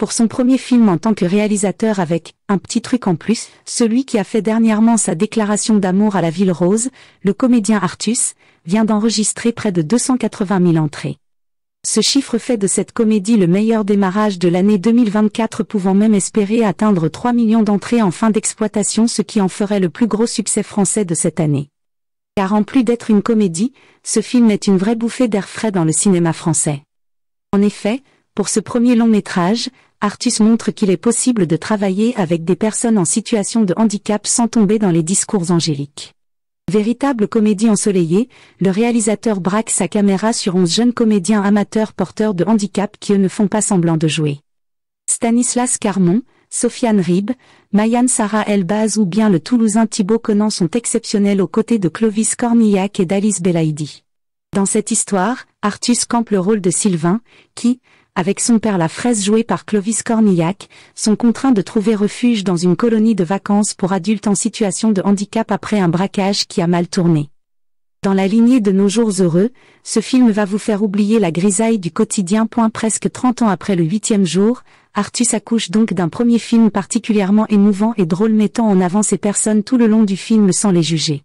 pour son premier film en tant que réalisateur avec un petit truc en plus, celui qui a fait dernièrement sa déclaration d'amour à la Ville Rose, le comédien Artus, vient d'enregistrer près de 280 000 entrées. Ce chiffre fait de cette comédie le meilleur démarrage de l'année 2024 pouvant même espérer atteindre 3 millions d'entrées en fin d'exploitation ce qui en ferait le plus gros succès français de cette année. Car en plus d'être une comédie, ce film est une vraie bouffée d'air frais dans le cinéma français. En effet, pour ce premier long métrage, Artus montre qu'il est possible de travailler avec des personnes en situation de handicap sans tomber dans les discours angéliques. Véritable comédie ensoleillée, le réalisateur braque sa caméra sur onze jeunes comédiens amateurs porteurs de handicap qui eux ne font pas semblant de jouer. Stanislas Carmon, Sofiane Rib, Mayan Sarah Elbaz ou bien le Toulousain Thibaut Conan sont exceptionnels aux côtés de Clovis Cornillac et d'Alice Belaïdi. Dans cette histoire, Artus campe le rôle de Sylvain, qui, avec son père la fraise joué par Clovis Cornillac, sont contraints de trouver refuge dans une colonie de vacances pour adultes en situation de handicap après un braquage qui a mal tourné. Dans la lignée de nos jours heureux, ce film va vous faire oublier la grisaille du quotidien. Presque 30 ans après le huitième jour, Artus accouche donc d'un premier film particulièrement émouvant et drôle mettant en avant ces personnes tout le long du film sans les juger.